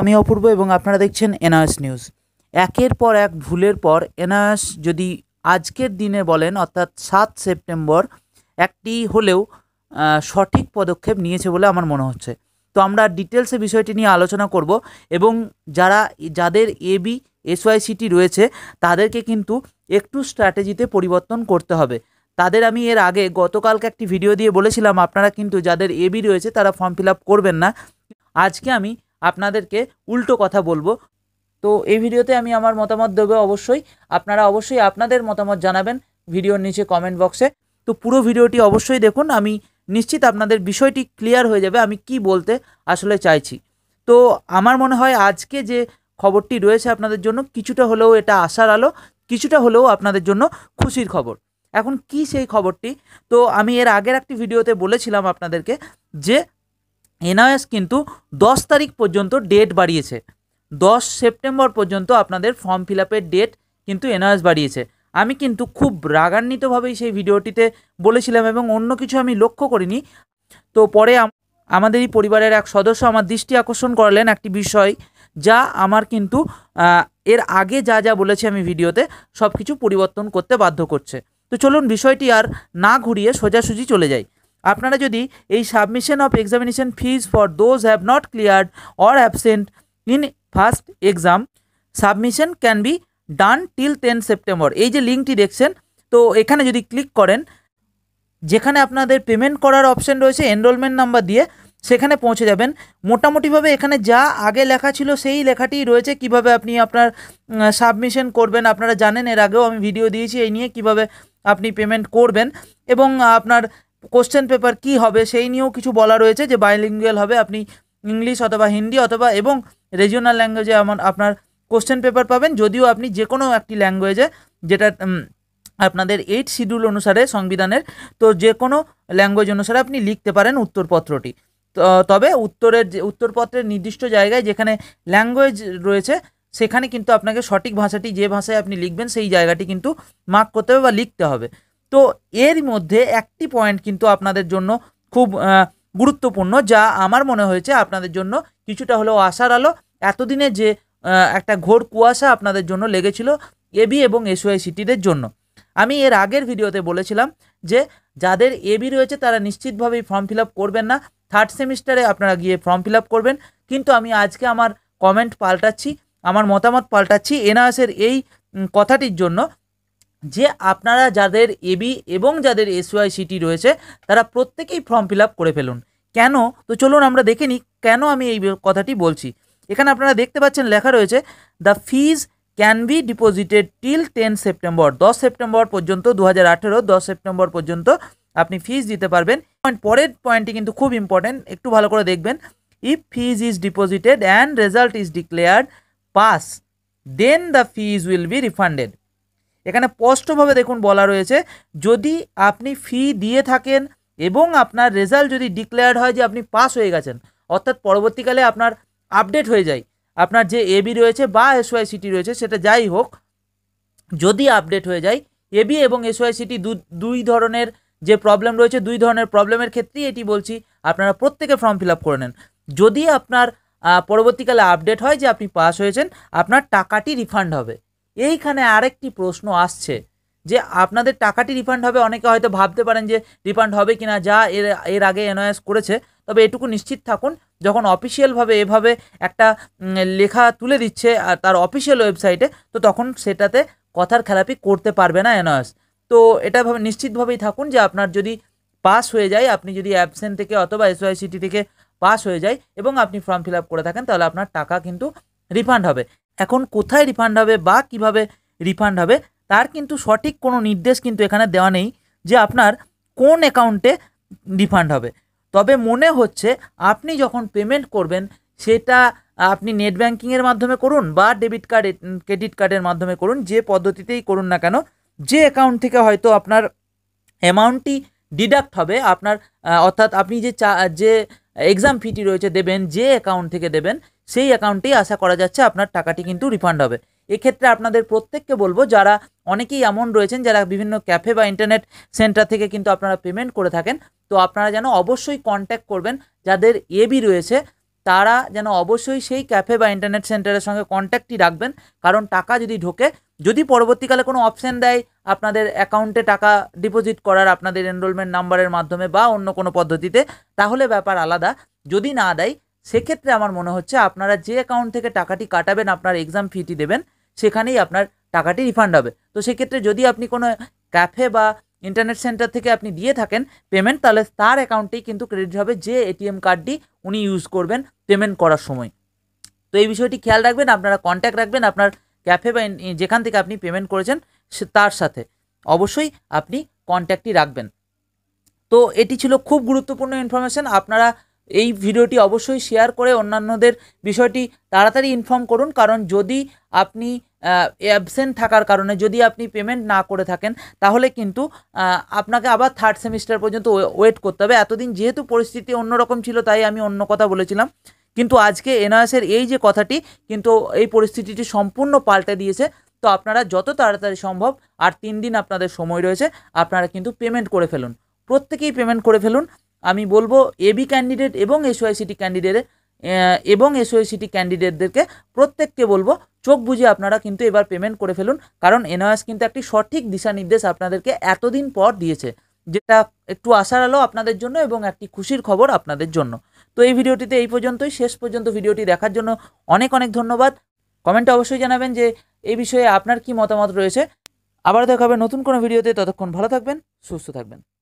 আমি অপূর্ব এবং আপনারা দেখছেন এনআইএস নিউজ একের পর এক ভুলের পর এনআইএস যদি আজকের দিনে বলেন অর্থাৎ সাত সেপ্টেম্বর একটি হলেও সঠিক পদক্ষেপ নিয়েছে বলে আমার মনে হচ্ছে তো আমরা ডিটেলসে বিষয়টি নিয়ে আলোচনা করব এবং যারা যাদের এবি এসওয়াইসিটি রয়েছে তাদেরকে কিন্তু একটু স্ট্র্যাটেজিতে পরিবর্তন করতে হবে তাদের আমি এর আগে গতকালকে একটি ভিডিও দিয়ে বলেছিলাম আপনারা কিন্তু যাদের এবি রয়েছে তারা ফর্ম ফিল আপ করবেন না আজকে আমি আপনাদেরকে উল্টো কথা বলবো তো এই ভিডিওতে আমি আমার মতামত দেবো অবশ্যই আপনারা অবশ্যই আপনাদের মতামত জানাবেন ভিডিওর নিচে কমেন্ট বক্সে তো পুরো ভিডিওটি অবশ্যই দেখুন আমি নিশ্চিত আপনাদের বিষয়টি ক্লিয়ার হয়ে যাবে আমি কি বলতে আসলে চাইছি তো আমার মনে হয় আজকে যে খবরটি রয়েছে আপনাদের জন্য কিছুটা হলেও এটা আশার আলো কিছুটা হলেও আপনাদের জন্য খুশির খবর এখন কি সেই খবরটি তো আমি এর আগের একটি ভিডিওতে বলেছিলাম আপনাদেরকে যে এনআইএস কিন্তু দশ তারিখ পর্যন্ত ডেট বাড়িয়েছে দশ সেপ্টেম্বর পর্যন্ত আপনাদের ফর্ম ফিল আপের ডেট কিন্তু এনআইএস বাড়িয়েছে আমি কিন্তু খুব রাগান্বিতভাবেই সেই ভিডিওটিতে বলেছিলাম এবং অন্য কিছু আমি লক্ষ্য করিনি তো পরে আমাদেরই পরিবারের এক সদস্য আমার দৃষ্টি আকর্ষণ করলেন একটি বিষয় যা আমার কিন্তু এর আগে যা যা বলেছি আমি ভিডিওতে সব কিছু পরিবর্তন করতে বাধ্য করছে তো চলুন বিষয়টি আর না ঘুরিয়ে সোজাসুজি চলে যাই আপনারা যদি এই submission of examination fees for those have not cleared or absent in first exam submission can be done till ten September এই যে লিঙ্কটি দেখছেন তো এখানে যদি ক্লিক করেন যেখানে আপনাদের পেমেন্ট করার অপশন রয়েছে এনরোলমেন্ট নাম্বার দিয়ে সেখানে পৌঁছে যাবেন মোটামুটিভাবে এখানে যা আগে লেখা ছিল সেই লেখাটি রয়েছে কিভাবে আপনি আপনার সাবমিশন করবেন আপনারা জানেন এর আগেও আমি ভিডিও দিয়েছি এই নিয়ে কিভাবে আপনি পেমেন্ট করবেন এবং আপনার কোশ্চেন পেপার কি হবে সেই নিয়েও কিছু বলা রয়েছে যে বাইলিঙ্গুয়াল হবে আপনি ইংলিশ অথবা হিন্দি অথবা এবং রিজিওনাল ল্যাঙ্গুয়েজে এমন আপনার কোশ্চেন পেপার পাবেন যদিও আপনি যে কোনো একটি ল্যাঙ্গুয়েজে যেটা আপনাদের এইট শিডিউল অনুসারে সংবিধানের তো যে কোনো ল্যাঙ্গুয়েজ অনুসারে আপনি লিখতে পারেন উত্তরপত্রটি তবে উত্তরের যে উত্তরপত্রের নির্দিষ্ট জায়গায় যেখানে ল্যাঙ্গুয়েজ রয়েছে সেখানে কিন্তু আপনাকে সঠিক ভাষাটি যে ভাষায় আপনি লিখবেন সেই জায়গাটি কিন্তু মার্ক করতে হবে বা লিখতে হবে তো এর মধ্যে একটি পয়েন্ট কিন্তু আপনাদের জন্য খুব গুরুত্বপূর্ণ যা আমার মনে হয়েছে আপনাদের জন্য কিছুটা হলেও আশার আলো এতদিনে যে একটা ঘোর কুয়াশা আপনাদের জন্য লেগেছিল এবি এবং এসওয়াই সিটিদের জন্য আমি এর আগের ভিডিওতে বলেছিলাম যে যাদের এবি রয়েছে তারা নিশ্চিতভাবেই ফর্ম ফিল করবেন না থার্ড সেমিস্টারে আপনারা গিয়ে ফর্ম ফিল করবেন কিন্তু আমি আজকে আমার কমেন্ট পাল্টাচ্ছি আমার মতামত পাল্টাচ্ছি এনআসের এই কথাটির জন্য যে আপনারা যাদের এবি এবং যাদের এসওয়াইসিটি রয়েছে তারা প্রত্যেকেই ফর্ম ফিল করে ফেলুন কেন তো চলুন আমরা দেখে নিই কেন আমি এই কথাটি বলছি এখানে আপনারা দেখতে পাচ্ছেন লেখা রয়েছে the fees can be deposited till ten September দশ সেপ্টেম্বর পর্যন্ত দু হাজার আঠেরো দশ সেপ্টেম্বর পর্যন্ত আপনি ফিজ দিতে পারবেন পয়েন্ট পরের পয়েন্টটি কিন্তু খুব ইম্পর্টেন্ট একটু ভালো করে দেখবেন if fees is deposited and result is declared pass then the fees will be refunded এখানে স্পষ্টভাবে দেখুন বলা রয়েছে যদি আপনি ফি দিয়ে থাকেন এবং আপনার রেজাল্ট যদি ডিক্লেয়ার্ড হয় যে আপনি পাস হয়ে গেছেন অর্থাৎ পরবর্তীকালে আপনার আপডেট হয়ে যায় আপনার যে এবি রয়েছে বা এসওয়াইসিটি রয়েছে সেটা যাই হোক যদি আপডেট হয়ে যায় এবি এবং এসওয়াইসিটি দুই ধরনের যে প্রবলেম রয়েছে দুই ধরনের প্রবলেমের ক্ষেত্রেই এটি বলছি আপনারা প্রত্যেকে ফর্ম ফিল আপ করে নেন যদি আপনার পরবর্তীকালে আপডেট হয় যে আপনি পাস হয়েছেন আপনার টাকাটি রিফান্ড হবে এইখানে আরেকটি প্রশ্ন আসছে যে আপনাদের টাকাটি রিফান্ড হবে অনেকে হয়তো ভাবতে পারেন যে রিফান্ড হবে কি না যা এর এর আগে এনওএস করেছে তবে এটুকু নিশ্চিত থাকুন যখন অফিসিয়ালভাবে এভাবে একটা লেখা তুলে দিচ্ছে তার অফিসিয়াল ওয়েবসাইটে তো তখন সেটাতে কথার খেলাপি করতে পারবে না এনওএস তো এটা ভাবে নিশ্চিতভাবেই থাকুন যে আপনার যদি পাস হয়ে যায় আপনি যদি অ্যাবসেন্ট থেকে অথবা এসওয়াইসিটি থেকে পাস হয়ে যায় এবং আপনি ফর্ম ফিল আপ করে থাকেন তাহলে আপনার টাকা কিন্তু রিফান্ড হবে এখন কোথায় রিফান্ড হবে বা কিভাবে রিফান্ড হবে তার কিন্তু সঠিক কোনো নির্দেশ কিন্তু এখানে দেওয়া নেই যে আপনার কোন অ্যাকাউন্টে রিফান্ড হবে তবে মনে হচ্ছে আপনি যখন পেমেন্ট করবেন সেটা আপনি নেট ব্যাঙ্কিংয়ের মাধ্যমে করুন বা ডেবিট কার্ড ক্রেডিট কার্ডের মাধ্যমে করুন যে পদ্ধতিতেই করুন না কেন যে অ্যাকাউন্ট থেকে হয়তো আপনার অ্যামাউন্টটি ডিডাক্ট হবে আপনার অর্থাৎ আপনি যে চা যে এক্সাম ফিটি রয়েছে দেবেন যে অ্যাকাউন্ট থেকে দেবেন সেই অ্যাকাউন্টেই আশা করা যাচ্ছে আপনার টাকাটি কিন্তু রিফান্ড হবে এক্ষেত্রে আপনাদের প্রত্যেককে বলবো যারা অনেকেই এমন রয়েছেন যারা বিভিন্ন ক্যাফে বা ইন্টারনেট সেন্টার থেকে কিন্তু আপনারা পেমেন্ট করে থাকেন তো আপনারা যেন অবশ্যই কন্ট্যাক্ট করবেন যাদের এবি রয়েছে তারা যেন অবশ্যই সেই ক্যাফে বা ইন্টারনেট সেন্টারের সঙ্গে কন্ট্যাক্টটি রাখবেন কারণ টাকা যদি ঢোকে যদি পরবর্তীকালে কোনো অপশান দেয় আপনাদের অ্যাকাউন্টে টাকা ডিপোজিট করার আপনাদের এনরোলমেন্ট নাম্বারের মাধ্যমে বা অন্য কোনো পদ্ধতিতে তাহলে ব্যাপার আলাদা যদি না দেয় সেক্ষেত্রে আমার মনে হচ্ছে আপনারা যে অ্যাকাউন্ট থেকে টাকাটি কাটাবেন আপনার এক্সাম ফিটি দেবেন সেখানেই আপনার টাকাটি রিফান্ড হবে তো সেক্ষেত্রে যদি আপনি কোনো ক্যাফে বা ইন্টারনেট সেন্টার থেকে আপনি দিয়ে থাকেন পেমেন্ট তাহলে তার অ্যাকাউন্টেই কিন্তু ক্রেডিট হবে যে এটিএম কার্ডটি উনি ইউজ করবেন পেমেন্ট করার সময় তো এই বিষয়টি খেয়াল রাখবেন আপনারা কন্ট্যাক্ট রাখবেন আপনার ক্যাফে বা যেখান থেকে আপনি পেমেন্ট করেছেন তার সাথে অবশ্যই আপনি কন্ট্যাক্টটি রাখবেন তো এটি ছিল খুব গুরুত্বপূর্ণ ইনফরমেশান আপনারা এই ভিডিওটি অবশ্যই শেয়ার করে অন্যান্যদের বিষয়টি তাড়াতাড়ি ইনফর্ম করুন কারণ যদি আপনি অ্যাবসেন্ট থাকার কারণে যদি আপনি পেমেন্ট না করে থাকেন তাহলে কিন্তু আপনাকে আবার থার্ড সেমিস্টার পর্যন্ত ওয়েট করতে হবে এতদিন যেহেতু পরিস্থিতি অন্যরকম ছিল তাই আমি অন্য কথা বলেছিলাম কিন্তু আজকে এনআইএসের এই যে কথাটি কিন্তু এই পরিস্থিতিটি সম্পূর্ণ পাল্টে দিয়েছে তো আপনারা যত তাড়াতাড়ি সম্ভব আর তিন দিন আপনাদের সময় রয়েছে আপনারা কিন্তু পেমেন্ট করে ফেলুন প্রত্যেকেই পেমেন্ট করে ফেলুন আমি বলবো এবি ক্যান্ডিডেট এবং সিটি ক্যান্ডিডেট এবং সিটি ক্যান্ডিডেটদেরকে প্রত্যেককে বলবো চোখ বুঝে আপনারা কিন্তু এবার পেমেন্ট করে ফেলুন কারণ এনওএস কিন্তু একটি সঠিক দিশা নির্দেশ আপনাদেরকে এতদিন পর দিয়েছে যেটা একটু আশার আলো আপনাদের জন্য এবং একটি খুশির খবর আপনাদের জন্য তো এই ভিডিওটিতে এই পর্যন্তই শেষ পর্যন্ত ভিডিওটি দেখার জন্য অনেক অনেক ধন্যবাদ কমেন্টে অবশ্যই জানাবেন যে এই বিষয়ে আপনার কি মতামত রয়েছে আবার দেখাবে নতুন কোনো ভিডিওতে ততক্ষণ ভালো থাকবেন সুস্থ থাকবেন